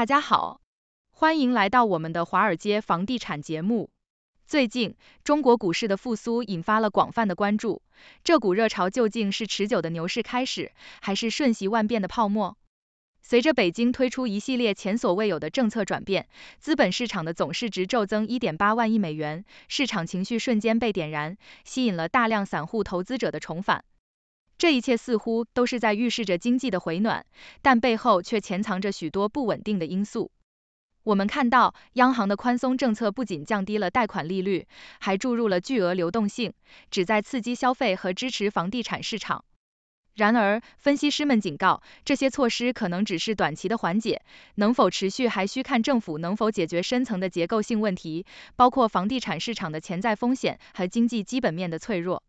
大家好，欢迎来到我们的华尔街房地产节目。最近，中国股市的复苏引发了广泛的关注。这股热潮究竟是持久的牛市开始，还是瞬息万变的泡沫？随着北京推出一系列前所未有的政策转变，资本市场的总市值骤增1.8万亿美元，市场情绪瞬间被点燃，吸引了大量散户投资者的重返。这一切似乎都是在预示着经济的回暖，但背后却潜藏着许多不稳定的因素。我们看到，央行的宽松政策不仅降低了贷款利率，还注入了巨额流动性，旨在刺激消费和支持房地产市场。然而，分析师们警告，这些措施可能只是短期的缓解，能否持续还需看政府能否解决深层的结构性问题，包括房地产市场的潜在风险和经济基本面的脆弱。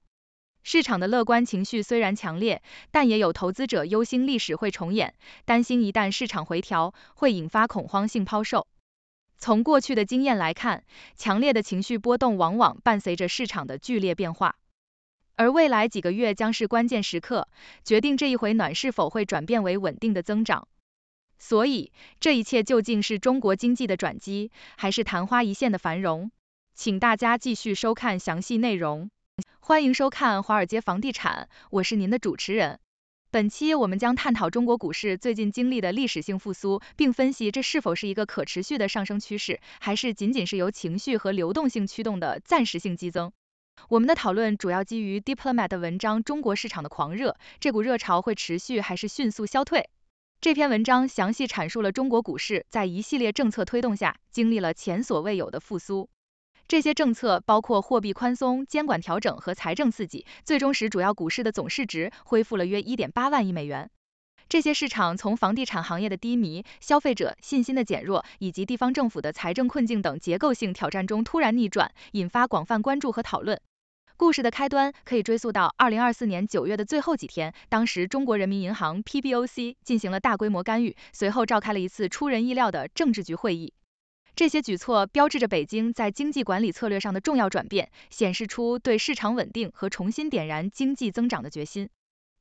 市场的乐观情绪虽然强烈，但也有投资者忧心历史会重演，担心一旦市场回调，会引发恐慌性抛售。从过去的经验来看，强烈的情绪波动往往伴随着市场的剧烈变化，而未来几个月将是关键时刻，决定这一回暖是否会转变为稳定的增长。所以，这一切究竟是中国经济的转机，还是昙花一现的繁荣？请大家继续收看详细内容。欢迎收看《华尔街房地产》，我是您的主持人。本期我们将探讨中国股市最近经历的历史性复苏，并分析这是否是一个可持续的上升趋势，还是仅仅是由情绪和流动性驱动的暂时性激增。我们的讨论主要基于 Diplomat 的文章《中国市场的狂热：这股热潮会持续还是迅速消退》。这篇文章详细阐述了中国股市在一系列政策推动下，经历了前所未有的复苏。这些政策包括货币宽松、监管调整和财政刺激，最终使主要股市的总市值恢复了约一点八万亿美元。这些市场从房地产行业的低迷、消费者信心的减弱以及地方政府的财政困境等结构性挑战中突然逆转，引发广泛关注和讨论。故事的开端可以追溯到二零二四年九月的最后几天，当时中国人民银行 （PBOC） 进行了大规模干预，随后召开了一次出人意料的政治局会议。这些举措标志着北京在经济管理策略上的重要转变，显示出对市场稳定和重新点燃经济增长的决心。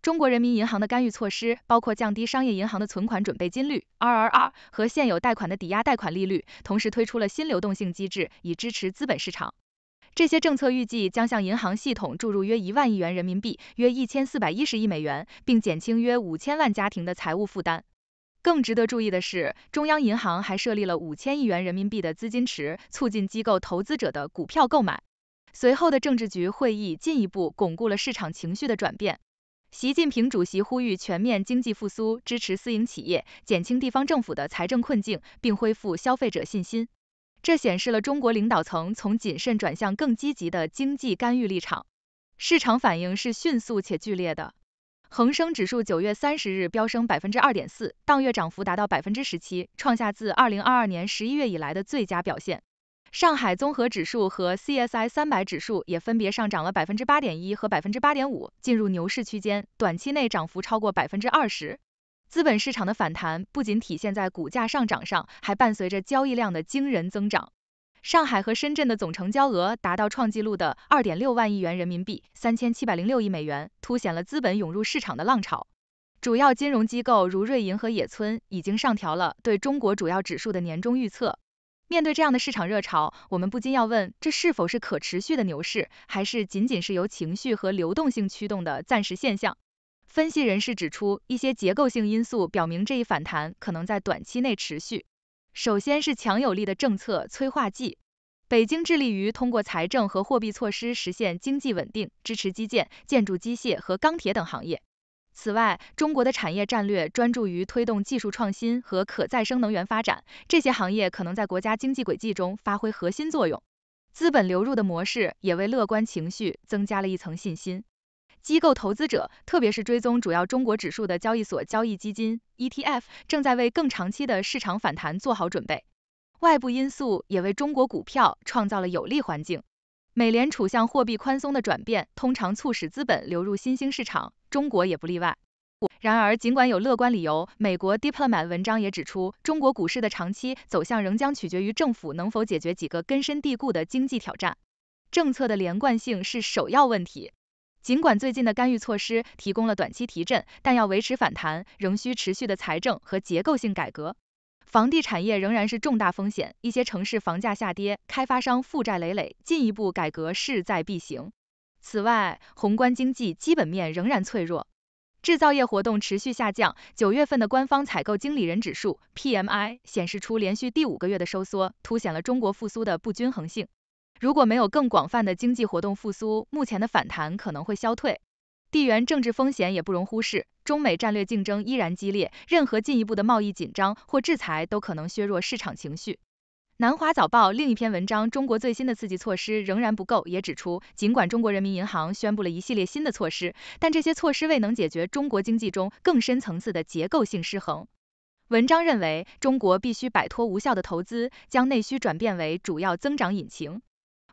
中国人民银行的干预措施包括降低商业银行的存款准备金率 （RRR） 和现有贷款的抵押贷款利率，同时推出了新流动性机制以支持资本市场。这些政策预计将向银行系统注入约一万亿元人民币（约一千四百一十亿美元），并减轻约五千万家庭的财务负担。更值得注意的是，中央银行还设立了五千亿元人民币的资金池，促进机构投资者的股票购买。随后的政治局会议进一步巩固了市场情绪的转变。习近平主席呼吁全面经济复苏，支持私营企业，减轻地方政府的财政困境，并恢复消费者信心。这显示了中国领导层从谨慎转向更积极的经济干预立场。市场反应是迅速且剧烈的。恒生指数九月三十日飙升百分之二点四，当月涨幅达到百分之十七，创下自二零二二年十一月以来的最佳表现。上海综合指数和 CSI 三百指数也分别上涨了百分之八点一和百分之八点五，进入牛市区间，短期内涨幅超过百分之二十。资本市场的反弹不仅体现在股价上涨上，还伴随着交易量的惊人增长。上海和深圳的总成交额达到创纪录的二点六万亿元人民币，三千七百零六亿美元，凸显了资本涌入市场的浪潮。主要金融机构如瑞银和野村已经上调了对中国主要指数的年终预测。面对这样的市场热潮，我们不禁要问，这是否是可持续的牛市，还是仅仅是由情绪和流动性驱动的暂时现象？分析人士指出，一些结构性因素表明这一反弹可能在短期内持续。首先是强有力的政策催化剂。北京致力于通过财政和货币措施实现经济稳定，支持基建、建筑机械和钢铁等行业。此外，中国的产业战略专注于推动技术创新和可再生能源发展，这些行业可能在国家经济轨迹中发挥核心作用。资本流入的模式也为乐观情绪增加了一层信心。机构投资者，特别是追踪主要中国指数的交易所交易基金 （ETF），正在为更长期的市场反弹做好准备。外部因素也为中国股票创造了有利环境。美联储向货币宽松的转变通常促使资本流入新兴市场，中国也不例外。然而，尽管有乐观理由，美国《Diplomat》文章也指出，中国股市的长期走向仍将取决于政府能否解决几个根深蒂固的经济挑战。政策的连贯性是首要问题。尽管最近的干预措施提供了短期提振，但要维持反弹，仍需持续的财政和结构性改革。房地产业仍然是重大风险，一些城市房价下跌，开发商负债累累，进一步改革势在必行。此外，宏观经济基本面仍然脆弱，制造业活动持续下降。九月份的官方采购经理人指数 （PMI） 显示出连续第五个月的收缩，凸显了中国复苏的不均衡性。如果没有更广泛的经济活动复苏，目前的反弹可能会消退。地缘政治风险也不容忽视，中美战略竞争依然激烈，任何进一步的贸易紧张或制裁都可能削弱市场情绪。南华早报另一篇文章《中国最新的刺激措施仍然不够》也指出，尽管中国人民银行宣布了一系列新的措施，但这些措施未能解决中国经济中更深层次的结构性失衡。文章认为，中国必须摆脱无效的投资，将内需转变为主要增长引擎。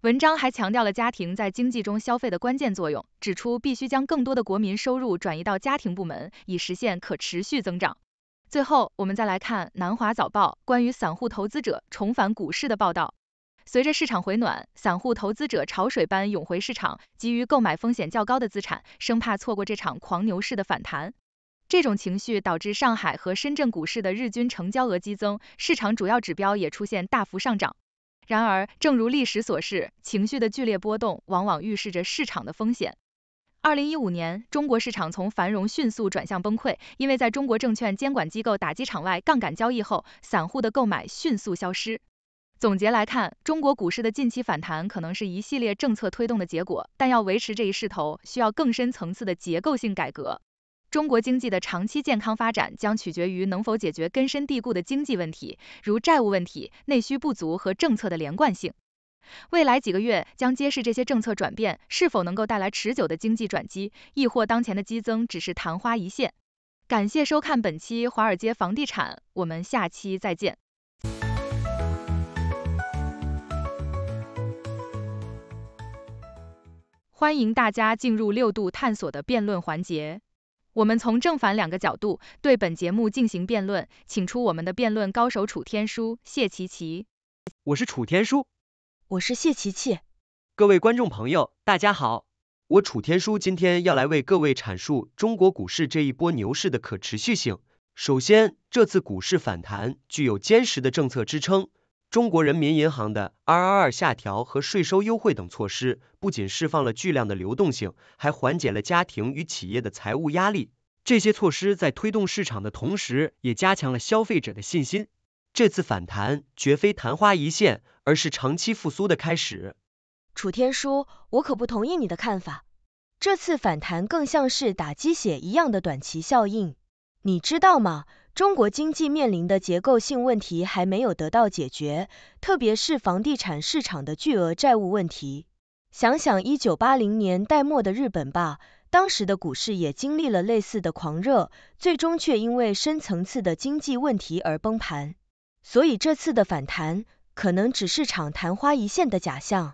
文章还强调了家庭在经济中消费的关键作用，指出必须将更多的国民收入转移到家庭部门，以实现可持续增长。最后，我们再来看南华早报关于散户投资者重返股市的报道。随着市场回暖，散户投资者潮水般涌回市场，急于购买风险较高的资产，生怕错过这场狂牛市的反弹。这种情绪导致上海和深圳股市的日均成交额激增，市场主要指标也出现大幅上涨。然而，正如历史所示，情绪的剧烈波动往往预示着市场的风险。二零一五年，中国市场从繁荣迅速转向崩溃，因为在中国证券监管机构打击场外杠杆交易后，散户的购买迅速消失。总结来看，中国股市的近期反弹可能是一系列政策推动的结果，但要维持这一势头，需要更深层次的结构性改革。中国经济的长期健康发展将取决于能否解决根深蒂固的经济问题，如债务问题、内需不足和政策的连贯性。未来几个月将揭示这些政策转变是否能够带来持久的经济转机，亦或当前的激增只是昙花一现。感谢收看本期《华尔街房地产》，我们下期再见。欢迎大家进入六度探索的辩论环节。我们从正反两个角度对本节目进行辩论，请出我们的辩论高手楚天舒、谢琪琪。我是楚天舒，我是谢琪琪。各位观众朋友，大家好，我楚天舒今天要来为各位阐述中国股市这一波牛市的可持续性。首先，这次股市反弹具有坚实的政策支撑。中国人民银行的 RRR 下调和税收优惠等措施，不仅释放了巨量的流动性，还缓解了家庭与企业的财务压力。这些措施在推动市场的同时，也加强了消费者的信心。这次反弹绝非昙花一现，而是长期复苏的开始。楚天舒，我可不同意你的看法。这次反弹更像是打鸡血一样的短期效应。你知道吗？中国经济面临的结构性问题还没有得到解决，特别是房地产市场的巨额债务问题。想想一九八零年代末的日本吧，当时的股市也经历了类似的狂热，最终却因为深层次的经济问题而崩盘。所以这次的反弹可能只是场昙花一现的假象。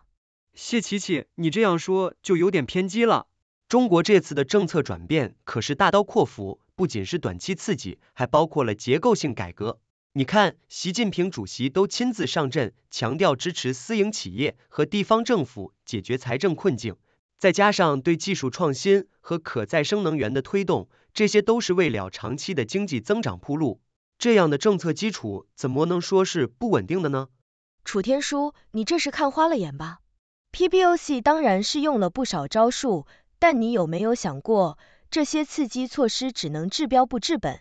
谢琪琪，你这样说就有点偏激了。中国这次的政策转变可是大刀阔斧。不仅是短期刺激，还包括了结构性改革。你看，习近平主席都亲自上阵，强调支持私营企业和地方政府解决财政困境，再加上对技术创新和可再生能源的推动，这些都是为了长期的经济增长铺路。这样的政策基础怎么能说是不稳定的呢？楚天舒，你这是看花了眼吧？PBOC 当然是用了不少招数，但你有没有想过？这些刺激措施只能治标不治本，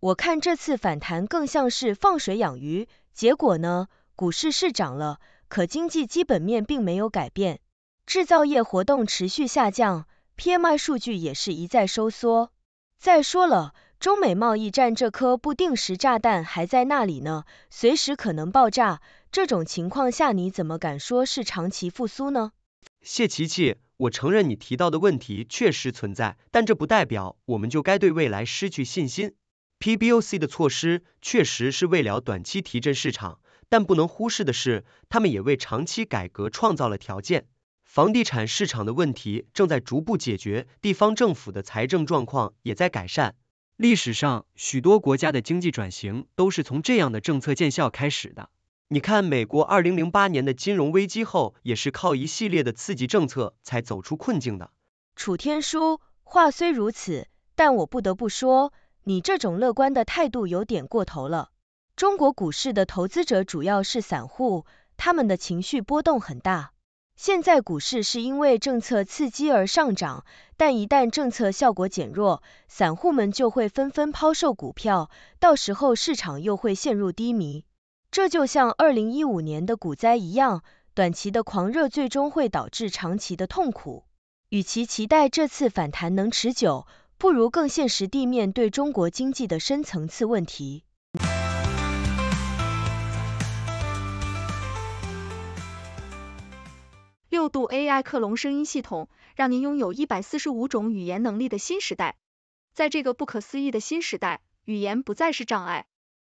我看这次反弹更像是放水养鱼，结果呢，股市是涨了，可经济基本面并没有改变，制造业活动持续下降，PMI 数据也是一再收缩。再说了，中美贸易战这颗不定时炸弹还在那里呢，随时可能爆炸，这种情况下你怎么敢说是长期复苏呢？谢琪琪，我承认你提到的问题确实存在，但这不代表我们就该对未来失去信心。PBOC 的措施确实是为了短期提振市场，但不能忽视的是，他们也为长期改革创造了条件。房地产市场的问题正在逐步解决，地方政府的财政状况也在改善。历史上，许多国家的经济转型都是从这样的政策见效开始的。你看，美国二零零八年的金融危机后，也是靠一系列的刺激政策才走出困境的。楚天舒，话虽如此，但我不得不说，你这种乐观的态度有点过头了。中国股市的投资者主要是散户，他们的情绪波动很大。现在股市是因为政策刺激而上涨，但一旦政策效果减弱，散户们就会纷纷抛售股票，到时候市场又会陷入低迷。这就像二零一五年的股灾一样，短期的狂热最终会导致长期的痛苦。与其期待这次反弹能持久，不如更现实地面对中国经济的深层次问题。六度 AI 克隆声音系统，让您拥有一百四十五种语言能力的新时代。在这个不可思议的新时代，语言不再是障碍。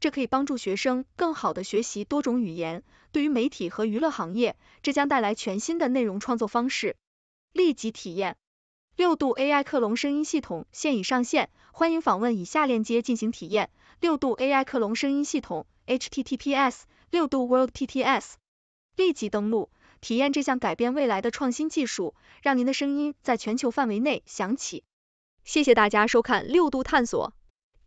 这可以帮助学生更好的学习多种语言。对于媒体和娱乐行业，这将带来全新的内容创作方式。立即体验六度 AI 克隆声音系统现已上线，欢迎访问以下链接进行体验：六度 AI 克隆声音系统，https://world.tts 六度。立即登录体验这项改变未来的创新技术，让您的声音在全球范围内响起。谢谢大家收看六度探索。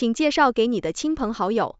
请介绍给你的亲朋好友。